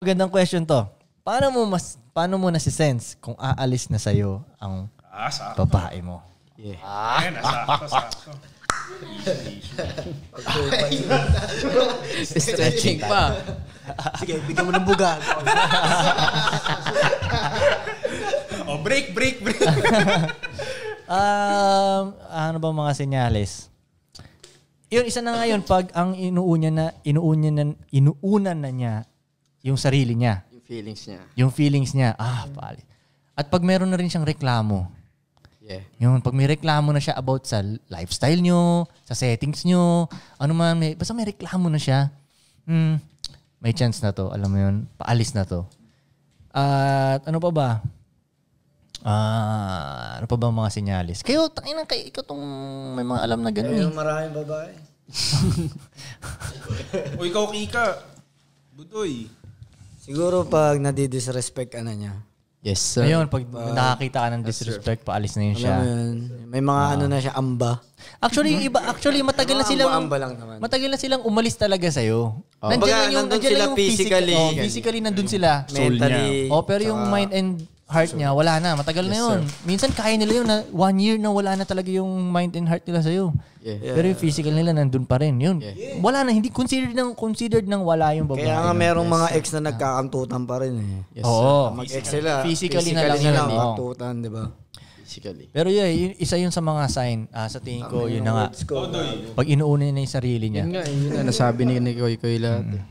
Magandang question to. Paano mo mas paano mo na si sense kung aalis na sa iyo ang ah, sakto. babae mo? Yeah. Ah, sakto, sakto. Stretching pa. Sige, bigyan mo ng buga. oh, break, break, break. um, ano ba mga senyales? Yun, isa na nga yun, pag ang inuuna na, inuuna na, inuuna na niya yung sarili niya. Yung feelings niya. Yung feelings niya. Ah, mm. pali. At pag meron na rin siyang reklamo. Yeah. Yung pag may reklamo na siya about sa lifestyle nyo, sa settings nyo, ano man, may, basta may reklamo na siya. Hmm, may chance na to. Alam mo yun, paalis na to. At ano pa ba? Ah, ano pa ba mga senyales? Kayo, tangin na kayo, ikaw tong may mga alam na gano'n. Yung eh. maraming babae. o ikaw, Kika. Budoy. Siguro pag nadidisrespect ano niya. Yes, sir. Ngayon, pag uh, nakakita ka ng disrespect, paalis na yun siya. Alam mo yun, may mga uh, ano na siya, amba. Actually, iba, actually matagal na silang amba, lang naman. Matagal na silang umalis talaga sa iyo. Oh. Nandiyan Baga, yung, nandun sila yung physically. Physical, oh, physically nandun mm. sila. Mentally. Oh, pero yung mind and heart so, niya, wala na. Matagal yes, na yun. Sir. Minsan kaya nila yun na one year na wala na talaga yung mind and heart nila sa'yo. Yeah. yeah. Pero yung physical nila nandun pa rin. Yun. Yeah. Wala na. Hindi considered ng, considered ng wala yung babae. Kaya nga merong yes, mga ex na nagkakantutan pa rin. Eh. Yes, Oo. Mag-ex sila. Physically, physically na lang. Physically na lang. di ba? Physically. Pero yeah, yun, isa yun sa mga sign. Ah, sa tingin ko, yun na nga. Pag inuunin na yung sarili niya. Yun nga, yun na nasabi ni Koy Koy lahat. Mm. Eh.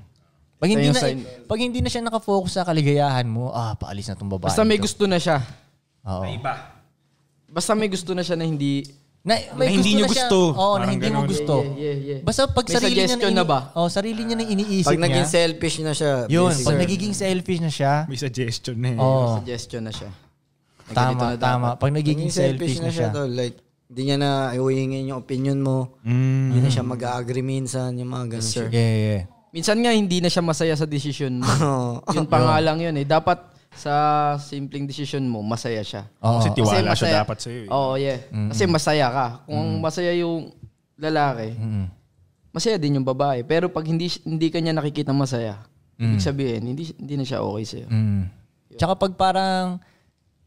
Pag hindi, na, eh, pag hindi na siya nakafocus sa kaligayahan mo, ah, paalis na tong babae. Basta may ito. gusto na siya. Oo. May iba. Basta may gusto na siya na hindi na, na hindi niyo gusto. Oo, oh, na hindi mo gusto. Yeah, yeah, yeah, Basta pag may sarili niya na, ini- na ba? Oh, sarili niya na iniisip pag niya. Pag naging selfish na siya. Yun, pag sir. nagiging selfish na siya. May suggestion na eh. Oh. May suggestion na siya. May tama, na tama. Pag nagiging, nagiging selfish, selfish na siya. to, like, hindi niya na iuwingin yung opinion mo. Mm. Hindi na mm. siya mag-agree minsan, yung mga ganun. Yes, sir. Yeah, yeah. Minsan nga hindi na siya masaya sa decision. mo. yun pa lang yun eh. Dapat sa simpleng decision mo, masaya siya. Oh. Kasi tiwala Kasi masaya. siya dapat sa'yo. Eh. Oo, oh, yeah. Mm-mm. Kasi masaya ka. Kung masaya yung lalaki, Mm-mm. masaya din yung babae. Pero pag hindi hindi kanya nakikita masaya, Mm. ibig sabihin, hindi hindi na siya okay sa'yo. Mm. Tsaka pag parang,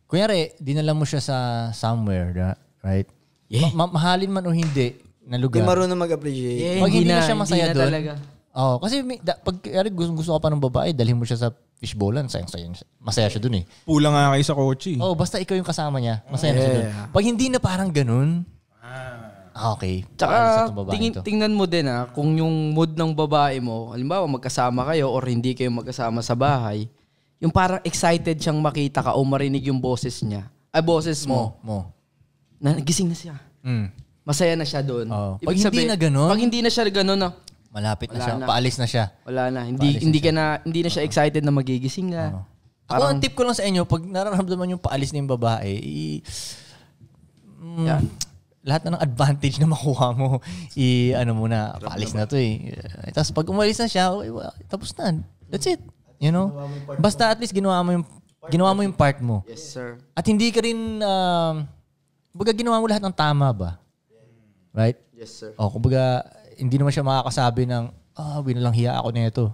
kunyari, dinala mo siya sa somewhere, right? Yeah. Ma- ma- mahalin man o hindi na Hindi lugar. marunong mag-appreciate. Yeah, Pag hindi na siya masaya doon, talaga. Oh, kasi may, da, pag kaya gusto, gusto ka pa ng babae, dalhin mo siya sa fishbowlan, sayang sayang masaya siya dun eh. Pula nga kayo sa kotse. Oh, basta ikaw yung kasama niya, masaya yeah. siya dun. Pag hindi na parang ganun, Ah, ah okay. Tsaka, tingin, tingnan mo din ah, kung yung mood ng babae mo, halimbawa magkasama kayo or hindi kayo magkasama sa bahay, yung parang excited siyang makita ka o marinig yung boses niya. Ay, boses mo. Mo. Na, gising na siya. Mm. Masaya na siya doon. Oh. Pag hindi sabi, na ganun? Pag hindi na siya ganun, no? Ah, Malapit na siya. na. Paalis na siya. Wala na. Hindi Paalis na hindi ka na hindi na siya excited na magigising ka. Oo. Ako, Parang- ang tip ko lang sa inyo, pag nararamdaman yung paalis na yung babae, i- mm, Yan. lahat na ng advantage na makuha mo, i- ano muna, paalis na to eh. Tapos pag umalis na siya, okay, well, tapos na. That's it. You know? Basta at least ginawa mo yung ginawa mo yung part mo. Yes, sir. At hindi ka rin, um, baga ginawa mo lahat ng tama ba? Right? Yes, sir. O, oh, kumbaga, hindi naman siya makakasabi ng, ah, oh, winalang hiya ako nito.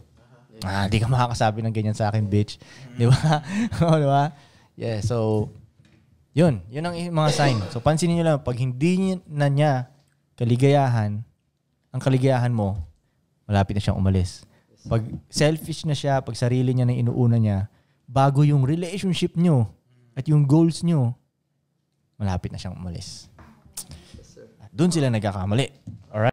Ah, hindi ka makakasabi ng ganyan sa akin, bitch. Di ba? Oo, oh, di ba? Yeah, so, yun. Yun ang mga sign. So, pansinin nyo lang, pag hindi na niya kaligayahan, ang kaligayahan mo, malapit na siyang umalis. Pag selfish na siya, pag sarili niya na inuuna niya, bago yung relationship nyo at yung goals nyo, malapit na siyang umalis. Doon sila nagkakamali. Alright?